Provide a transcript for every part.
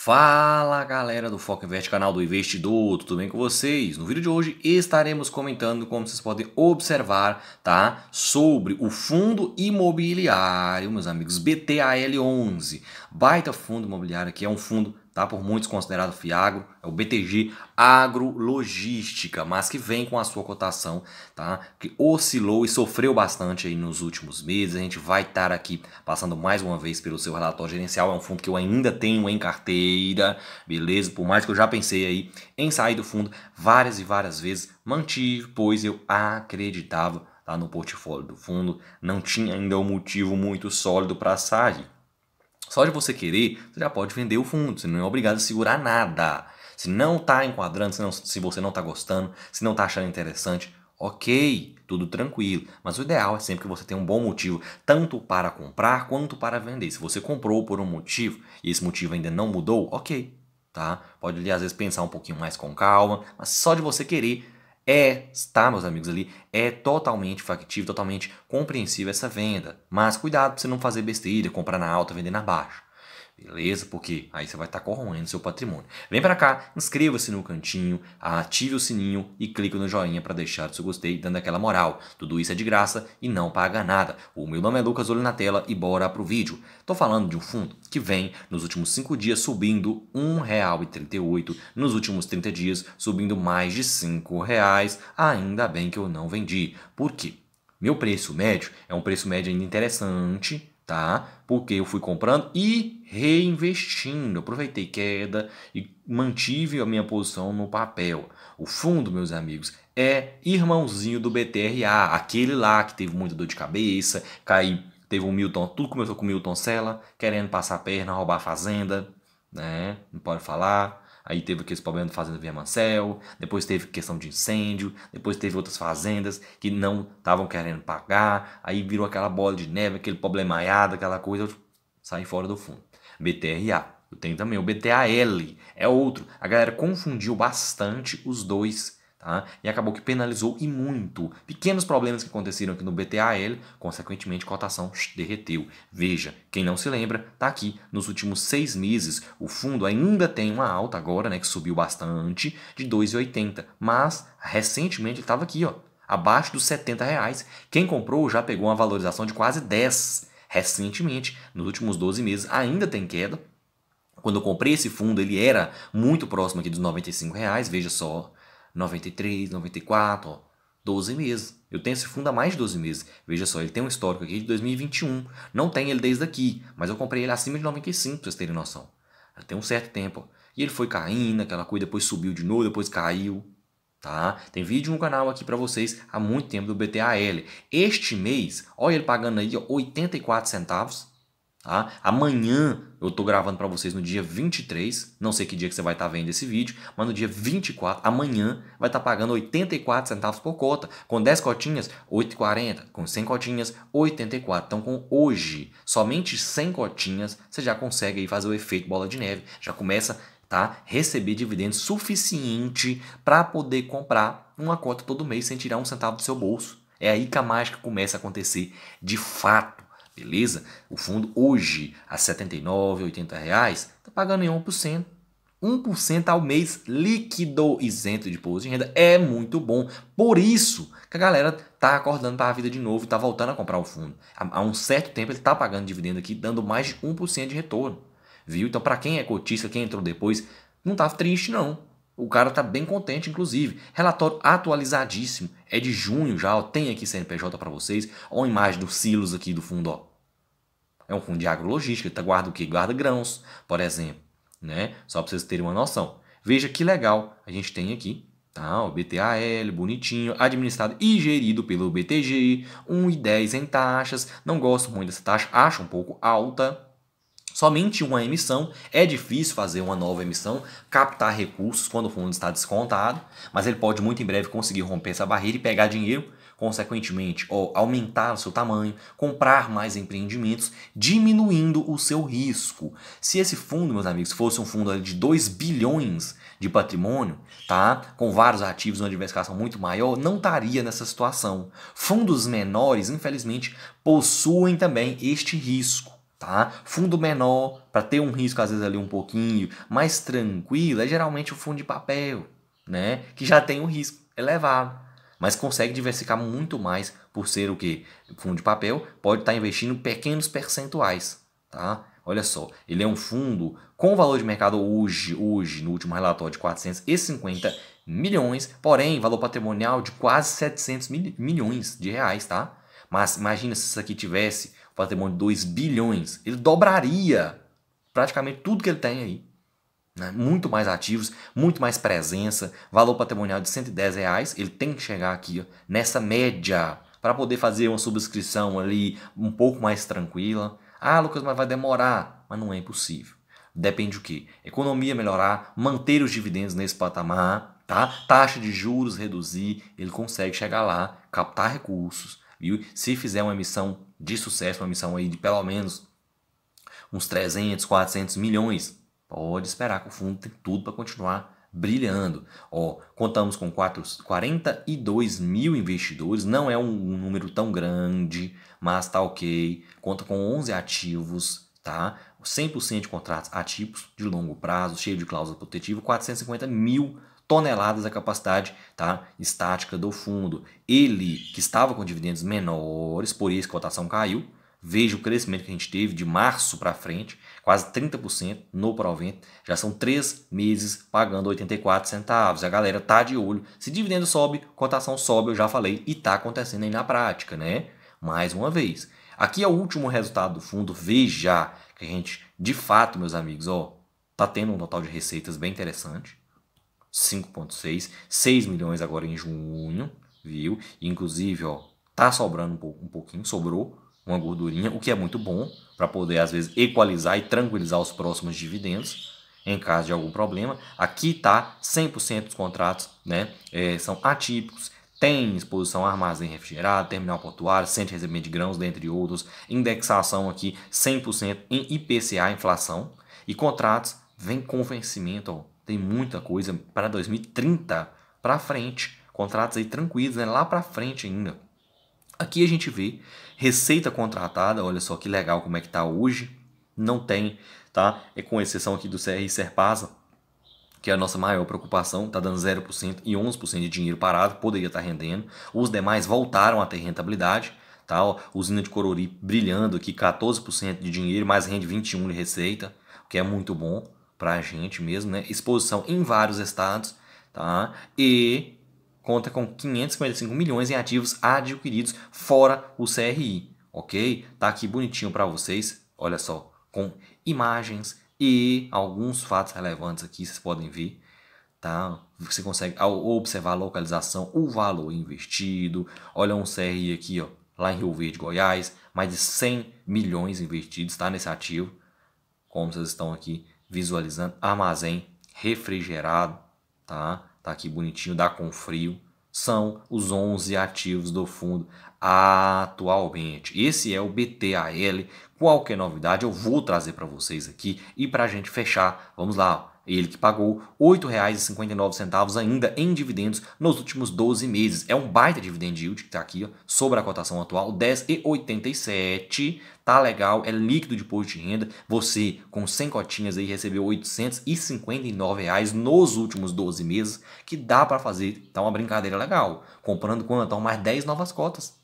Fala galera do Foco Invest, canal do investidor, tudo bem com vocês? No vídeo de hoje estaremos comentando, como vocês podem observar, tá? Sobre o fundo imobiliário, meus amigos, BTAL11. Baita fundo imobiliário que é um fundo tá? por muitos considerado Fiagro, é o BTG Agrologística, mas que vem com a sua cotação, tá? que oscilou e sofreu bastante aí nos últimos meses. A gente vai estar aqui passando mais uma vez pelo seu relatório gerencial. É um fundo que eu ainda tenho em carteira, beleza? Por mais que eu já pensei aí em sair do fundo várias e várias vezes, mantive, pois eu acreditava tá? no portfólio do fundo, não tinha ainda um motivo muito sólido para sair. Só de você querer, você já pode vender o fundo, você não é obrigado a segurar nada. Se não está enquadrando, se, não, se você não está gostando, se não está achando interessante, ok, tudo tranquilo. Mas o ideal é sempre que você tenha um bom motivo, tanto para comprar quanto para vender. Se você comprou por um motivo e esse motivo ainda não mudou, ok, tá? Pode ali às vezes pensar um pouquinho mais com calma, mas só de você querer é, tá, meus amigos ali, é totalmente factível, totalmente compreensível essa venda. Mas cuidado para você não fazer besteira, comprar na alta, vender na baixa. Beleza? Porque aí você vai estar tá corroendo seu patrimônio. Vem para cá, inscreva-se no cantinho, ative o sininho e clique no joinha para deixar o seu gostei, dando aquela moral. Tudo isso é de graça e não paga nada. O meu nome é Lucas, olho na tela e bora pro vídeo. Tô falando de um fundo que vem nos últimos 5 dias subindo R$ 1,38, nos últimos 30 dias subindo mais de R$ reais. Ainda bem que eu não vendi. Por quê? Meu preço médio é um preço médio ainda interessante, tá? Porque eu fui comprando e reinvestindo. Aproveitei queda e mantive a minha posição no papel. O fundo, meus amigos, é irmãozinho do BTRA, aquele lá que teve muita dor de cabeça, caiu, teve um Milton, tudo começou com o Milton Sela, querendo passar a perna, roubar a fazenda, né? Não pode falar. Aí teve aqueles problemas da fazenda Via Mancel, depois teve questão de incêndio, depois teve outras fazendas que não estavam querendo pagar, aí virou aquela bola de neve, aquele problemaiado, aquela coisa, sai fora do fundo. BTRA. Eu tenho também o BTAL, é outro. A galera confundiu bastante os dois Tá? E acabou que penalizou e muito. Pequenos problemas que aconteceram aqui no BTAL, consequentemente, cotação derreteu. Veja, quem não se lembra, está aqui. Nos últimos seis meses, o fundo ainda tem uma alta agora, né, que subiu bastante, de 2,80. Mas, recentemente, ele estava aqui, ó, abaixo dos 70 reais. Quem comprou já pegou uma valorização de quase 10. Recentemente, nos últimos 12 meses, ainda tem queda. Quando eu comprei esse fundo, ele era muito próximo aqui dos 95 reais, veja só, 93, 94, ó, 12 meses. Eu tenho esse fundo há mais de 12 meses. Veja só, ele tem um histórico aqui de 2021. Não tem ele desde aqui, mas eu comprei ele acima de 95, pra vocês terem noção. tem um certo tempo. E ele foi caindo, aquela coisa, depois subiu de novo, depois caiu. Tá? Tem vídeo no canal aqui para vocês há muito tempo do BTAL. Este mês, olha ele pagando aí ó, 84 centavos Tá? Amanhã eu estou gravando para vocês no dia 23, não sei que dia que você vai estar tá vendo esse vídeo, mas no dia 24, amanhã, vai estar tá pagando 84 centavos por cota. Com 10 cotinhas, 8,40. Com 100 cotinhas, 84. Então, com hoje, somente 100 cotinhas, você já consegue aí fazer o efeito bola de neve. Já começa tá? receber dividendos suficiente para poder comprar uma cota todo mês sem tirar um centavo do seu bolso. É aí que a mágica começa a acontecer de fato beleza? O fundo hoje a R$ 79, R$ 80, tá pagando em 1%. 1% ao mês líquido isento de imposto de renda é muito bom. Por isso que a galera tá acordando para a vida de novo e tá voltando a comprar o fundo. Há um certo tempo ele tá pagando dividendo aqui, dando mais de 1% de retorno. Viu? Então, para quem é cotista, quem entrou depois, não tá triste não. O cara tá bem contente, inclusive. Relatório atualizadíssimo. É de junho já, ó. Tem aqui CNPJ para vocês. Olha a imagem do silos aqui do fundo, ó. É um fundo de agrologística, tá guarda o quê? Guarda grãos, por exemplo, né? Só para vocês terem uma noção. Veja que legal a gente tem aqui, tá? O BTAL, bonitinho, administrado e gerido pelo BTG, 1,10 em taxas. Não gosto muito dessa taxa, acho um pouco alta, somente uma emissão. É difícil fazer uma nova emissão, captar recursos quando o fundo está descontado, mas ele pode muito em breve conseguir romper essa barreira e pegar dinheiro, consequentemente, ou aumentar o seu tamanho, comprar mais empreendimentos, diminuindo o seu risco. Se esse fundo, meus amigos, fosse um fundo de 2 bilhões de patrimônio, tá? Com vários ativos, uma diversificação muito maior, não estaria nessa situação. Fundos menores, infelizmente, possuem também este risco tá? Fundo menor, para ter um risco às vezes ali um pouquinho mais tranquilo, é geralmente o fundo de papel, né? Que já tem um risco elevado, mas consegue diversificar muito mais por ser o que? Fundo de papel pode estar tá investindo pequenos percentuais, tá? Olha só, ele é um fundo com valor de mercado hoje, hoje no último relatório de 450 milhões, porém valor patrimonial de quase 700 mil, milhões de reais, tá? Mas imagina se isso aqui tivesse patrimônio de 2 bilhões, ele dobraria praticamente tudo que ele tem aí. Né? Muito mais ativos, muito mais presença, valor patrimonial de 110 reais, ele tem que chegar aqui ó, nessa média para poder fazer uma subscrição ali um pouco mais tranquila. Ah, Lucas, mas vai demorar. Mas não é impossível. Depende do quê? Economia melhorar, manter os dividendos nesse patamar, tá? Taxa de juros reduzir, ele consegue chegar lá, captar recursos, viu? Se fizer uma emissão de sucesso, uma missão aí de pelo menos uns 300, 400 milhões, pode esperar que o fundo tem tudo para continuar brilhando. Ó, contamos com 4, 42 mil investidores, não é um, um número tão grande, mas tá ok. Conta com 11 ativos, tá? 100% de contratos ativos de longo prazo, cheio de cláusula protetiva, 450 mil toneladas a capacidade tá, estática do fundo. Ele, que estava com dividendos menores, por isso a cotação caiu, Veja o crescimento que a gente teve de março para frente, quase 30% no provento. Já são três meses pagando 84 centavos. A galera tá de olho. Se dividendo sobe, cotação sobe, eu já falei, e tá acontecendo aí na prática, né? Mais uma vez. Aqui é o último resultado do fundo. Veja que a gente, de fato, meus amigos, ó, tá tendo um total de receitas bem interessante. 5,6, 6 milhões agora em junho, viu? inclusive, ó, tá sobrando um, pouco, um pouquinho, sobrou uma gordurinha, o que é muito bom para poder, às vezes, equalizar e tranquilizar os próximos dividendos em caso de algum problema. Aqui tá 100% dos contratos, né? É, são atípicos, tem exposição a armazém refrigerado, terminal portuário, centro de recebimento de grãos, dentre outros, indexação aqui 100% em IPCA, inflação, e contratos vem com vencimento, ó, tem muita coisa para 2030 para frente. Contratos aí tranquilos, né? Lá para frente ainda. Aqui a gente vê receita contratada, olha só que legal como é que tá hoje. Não tem, tá? É com exceção aqui do CR Serpasa, que é a nossa maior preocupação, tá dando 0% e 11% de dinheiro parado, poderia estar tá rendendo. Os demais voltaram a ter rentabilidade, tá? Usina de Corori brilhando aqui, 14% de dinheiro, mais rende 21 de receita, o que é muito bom para a gente mesmo, né? Exposição em vários estados, tá? E conta com 555 milhões em ativos adquiridos fora o CRI, ok? Tá aqui bonitinho para vocês, olha só, com imagens e alguns fatos relevantes aqui, vocês podem ver, tá? Você consegue observar a localização, o valor investido, olha um CRI aqui, ó, lá em Rio Verde, Goiás, mais de 100 milhões investidos, tá? Nesse ativo, como vocês estão aqui visualizando, armazém refrigerado, tá? Tá aqui bonitinho, dá com frio. São os 11 ativos do fundo atualmente. Esse é o BTAL. Qualquer novidade eu vou trazer para vocês aqui. E para a gente fechar, vamos lá. Ele que pagou R$ 8,59 ainda em dividendos nos últimos 12 meses. É um baita dividend yield que está aqui ó, sobre a cotação atual, 10,87. Tá legal, é líquido de posto de renda. Você com 100 cotinhas aí recebeu R$ 859 nos últimos 12 meses, que dá para fazer tá uma brincadeira legal. Comprando quanto? Tá Mais 10 novas cotas.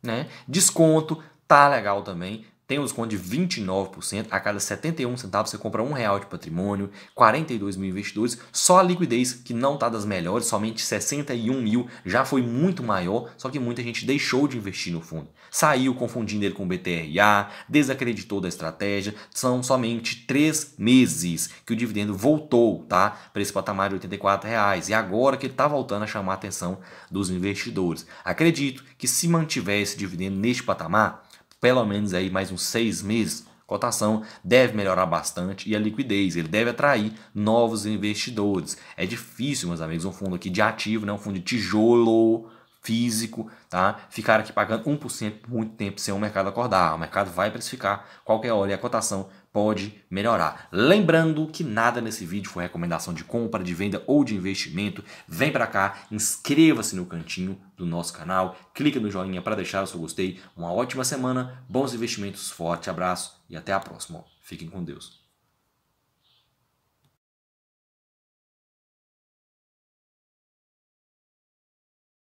Né? Desconto, tá legal também tem um desconto de 29%. A cada 71 centavos você compra um real de patrimônio, 42 mil investidores. Só a liquidez, que não está das melhores, somente 61 mil, já foi muito maior, só que muita gente deixou de investir no fundo. Saiu confundindo ele com o BTRA, desacreditou da estratégia. São somente três meses que o dividendo voltou tá, para esse patamar de R$ 84. Reais. E agora que ele está voltando a chamar a atenção dos investidores. Acredito que se mantiver esse dividendo neste patamar, pelo menos aí mais uns seis meses, cotação deve melhorar bastante e a liquidez, ele deve atrair novos investidores. É difícil, meus amigos, um fundo aqui de ativo, né? um fundo de tijolo físico, tá? Ficar aqui pagando 1% por muito tempo sem o mercado acordar. O mercado vai precificar qualquer hora e a cotação pode melhorar. Lembrando que nada nesse vídeo foi recomendação de compra, de venda ou de investimento. Vem para cá, inscreva-se no cantinho do nosso canal, clica no joinha para deixar o seu gostei. Uma ótima semana, bons investimentos, forte abraço e até a próxima. Fiquem com Deus.